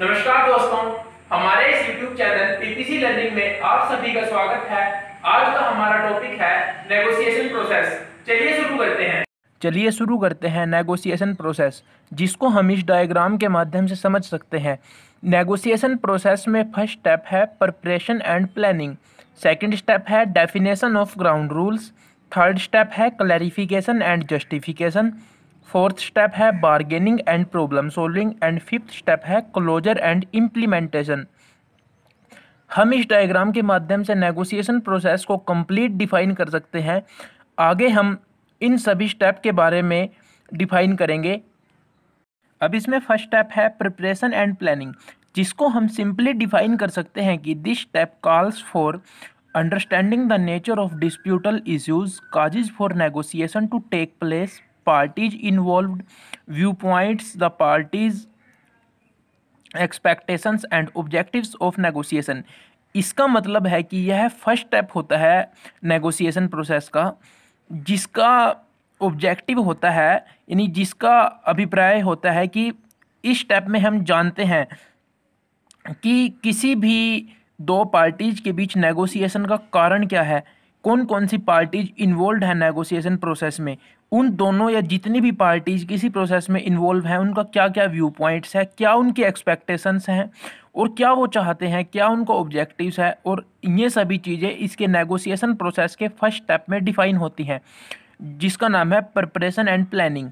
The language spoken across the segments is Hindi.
नमस्कार दोस्तों हमारे इस YouTube चैनल पीपीसी लर्निंग में आप सभी का स्वागत है आज का हमारा टॉपिक है नेगोशिएशन प्रोसेस चलिए शुरू करते हैं चलिए शुरू करते हैं नेगोशिएशन प्रोसेस जिसको हम इस डायग्राम के माध्यम से समझ सकते हैं नेगोशिएशन प्रोसेस में फर्स्ट स्टेप है preparation and planning second step है definition of ground rules third step है clarification and justification fourth step है bargaining and problem solving and fifth step है क्लोजर एंड इम्प्लीमेंटेशन हम इस डायग्राम के माध्यम से नेगोशिएशन प्रोसेस को कंप्लीट डिफाइन कर सकते हैं आगे हम इन सभी स्टेप के बारे में डिफाइन करेंगे अब इसमें फर्स्ट स्टेप है प्रिपरेशन एंड प्लानिंग जिसको हम सिंपली डिफाइन कर सकते हैं कि this step calls for understanding the nature of disputed issues causes for negotiation to take place parties involved viewpoints the parties expectation and objective of negotiation इसका मतलब है कि यह फर्स्ट स्टेप होता है नेगोशिएशन प्रोसेस का जिसका ऑब्जेक्टिव होता है यानी जिसका अभिप्राय होता है कि इस स्टेप में हम जानते हैं कि किसी भी दो पार्टीज के बीच नेगोशिएशन का कारण क्या है कौन कौन सी पार्टीज इन्वॉल्व है नेगोशिएशन प्रोसेस में उन दोनों या जितनी भी पार्टीज किसी प्रोसेस में इन्वॉल्व हैं उनका क्या क्या व्यू पॉइंट्स है क्या उनकी एक्सपेक्टेशंस हैं और क्या वो चाहते हैं क्या उनका ऑब्जेक्टिव्स है और ये सभी चीज़ें इसके नेगोशिएशन प्रोसेस के फर्स्ट स्टेप में डिफाइन होती हैं जिसका नाम है प्रपरेशन एंड प्लानिंग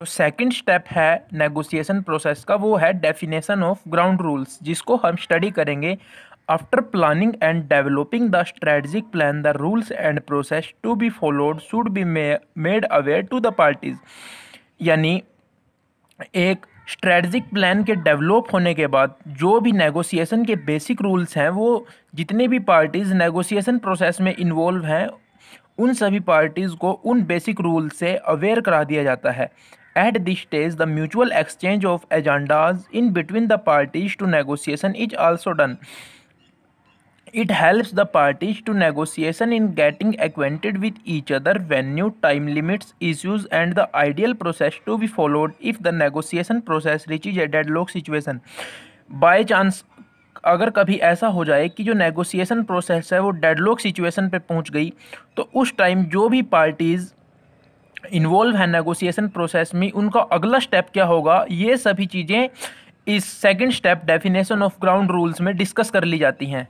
तो स्टेप है नेगोशिएशन प्रोसेस का वो है डेफिनेशन ऑफ ग्राउंड रूल्स जिसको हम स्टडी करेंगे After planning and developing the strategic plan, the rules and process to be followed should be made aware to the parties. यानी एक स्ट्रेटजिक प्लान के डेवलप होने के बाद जो भी नेगोशिएशन के बेसिक रूल्स हैं वो जितने भी पार्टीज़ नेगोशिएशन प्रोसेस में इन्वॉल्व हैं उन सभी पार्टीज़ को उन बेसिक रूल से अवेयर करा दिया जाता है at this stage the mutual exchange of agendas in between the parties to negotiation is also done it helps the parties to negotiation in getting acquainted with each other venue time limits issues and the ideal process to be followed if the negotiation process reaches a deadlock situation by chance अगर कभी ऐसा हो जाए कि जो नेगोशिएशन प्रोसेस है वो डेडलॉक सिचुएशन पे पहुंच गई तो उस टाइम जो भी पार्टीज़ इन्वॉल्व है नेगोशिएशन प्रोसेस में उनका अगला स्टेप क्या होगा ये सभी चीज़ें इस second step definition of ground rules में डिस्कस कर ली जाती हैं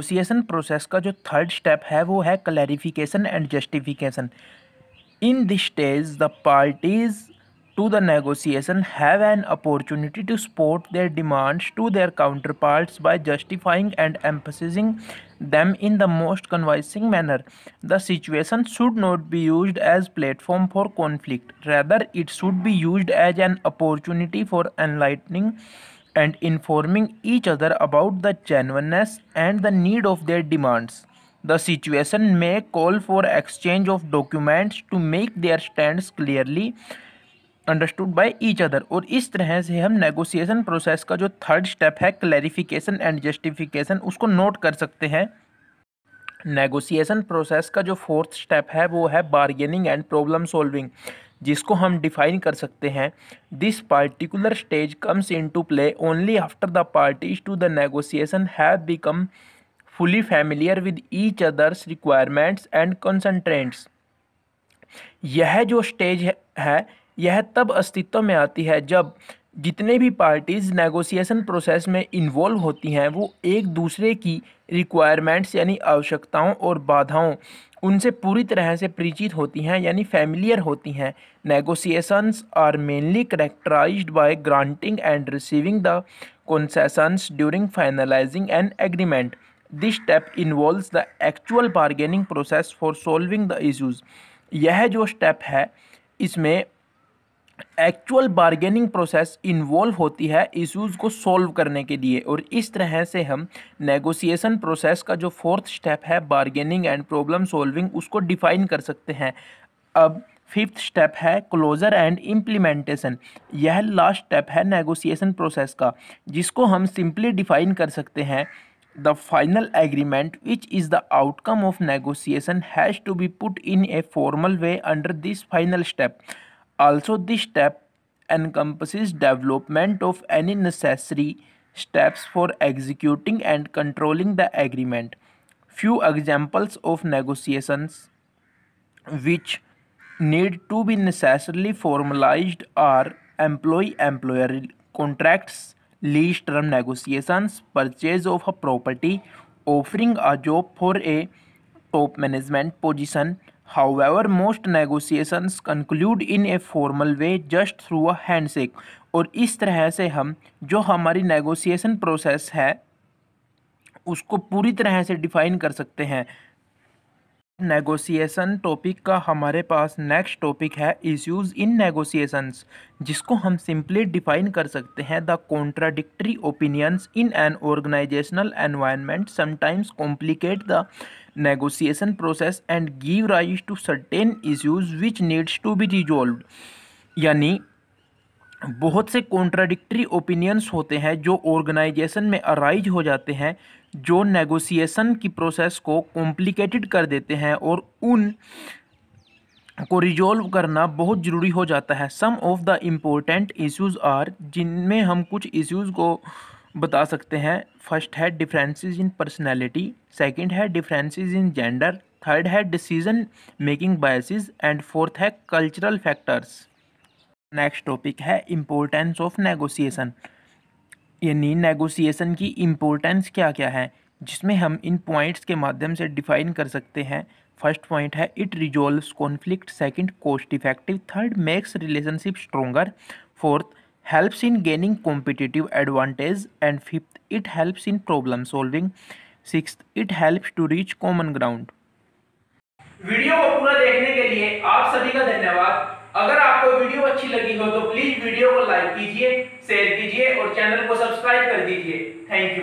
नेगोसिएशन प्रोसेस का जो थर्ड स्टेप है वो है clarification and justification in this stage the parties to the negotiation have an opportunity to support their demands to their counterpart by justifying and emphasising them in the most convincing manner the situation should not be use as platform for conflict rather it should be use as an opportunity for enlightening and informing each other about the genuineness and the need of their demands. The situation may call for exchange of documents to make their stands clearly understood by each other. और इस तरह से हम negotiation process का जो third step है clarification and justification उसको note कर सकते हैं नेगोशिएशन प्रोसेस का जो फोर्थ स्टेप है वो है बार्गेनिंग एंड प्रॉब्लम सॉल्विंग जिसको हम डिफाइन कर सकते हैं this particular stage comes into play only after the parties to the negotiation have become fully familiar with each others requirements and constraints यह जो स्टेज है यह तब अस्तित्व में आती है जब जितने भी पार्टीज़ नेगोशिएशन प्रोसेस में इन्वॉल्व होती हैं वो एक दूसरे की रिक्वायरमेंट्स यानी आवश्यकताओं और बाधाओं उनसे पूरी तरह से परिचित होती हैं यानी फैमिलियर होती हैं negotiations are mainly characterise by granting and receiving the concessions during finalising an agreement this step involve the actual bargaining process for solving the issues यह जो स्टेप है इसमें एक्चुअल बारगेनिंग प्रोसेस इन्वॉल्व होती है इशूज़ को सॉल्व करने के लिए और इस तरह से हम नेगोशिएशन प्रोसेस का जो फोर्थ स्टेप है बारगेनिंग एंड प्रॉब्लम सॉल्विंग उसको डिफाइन कर सकते हैं अब फिफ्थ स्टेप है क्लोजर एंड इम्प्लीमेंटेशन यह लास्ट स्टेप है नेगोशिएशन प्रोसेस का जिसको हम सिंपली डिफाइन कर सकते हैं the final agreement which is the outcome of negotiation has to be put in a formal way under this final step Also this step encompasses development of any necessary steps for executing and controlling the agreement. Few examples of negotiations which need to be necessarily formalized are employee-employer contracts, lease term negotiations, purchase of a property, offering a job for a top management position, However, most negotiations conclude in a formal way just through a handshake. और इस तरह से हम जो हमारी नेगोशिएशन प्रोसेस है उसको पूरी तरह से डिफ़ाइन कर सकते हैं नेगोशिएशन टॉपिक का हमारे पास नेक्स्ट टॉपिक है इश्यूज इन नेगोशिएशंस जिसको हम सिंपली डिफाइन कर सकते हैं the contradictory opinions in an organisational environment sometimes complicate the negotiation process and give rise to certain issues which needs to be resolved यानी बहुत से कॉन्ट्राडिक्ट्री ओपिनियंस होते हैं जो ऑर्गेनाइजेशन में अराइज हो जाते हैं जो नेगोशिएशन की प्रोसेस को कॉम्प्लिकेटेड कर देते हैं और उन को रिजॉल्व करना बहुत ज़रूरी हो जाता है some of the important issues are जिनमें हम कुछ इश्यूज को बता सकते हैं फर्स्ट है डिफरेंसेस इन पर्सनालिटी सेकंड है डिफरेंसेस इन जेंडर थर्ड है decision making biases and fourth है कल्चरल फैक्टर्स नेक्स्ट टॉपिक है इम्पोर्टेंस ऑफ नेगोशिएशन यानी नेगोशिएशन की इम्पोर्टेंस क्या क्या है जिसमें हम इन पॉइंट्स के माध्यम से डिफाइन कर सकते हैं फर्स्ट पॉइंट है it resolve conflict second cost effective third makes relationship stronger fourth helps in gaining competitive advantage and fifth it helps in problem solving sixth it helps to reach common ground video को पूरा देखने के लिए आप सभी का धन्यवाद अगर आपको वीडियो अच्छी लगी हो तो प्लीज वीडियो को लाइक कीजिए शेयर कीजिए और चैनल को सब्सक्राइब कर दीजिए थैंक यू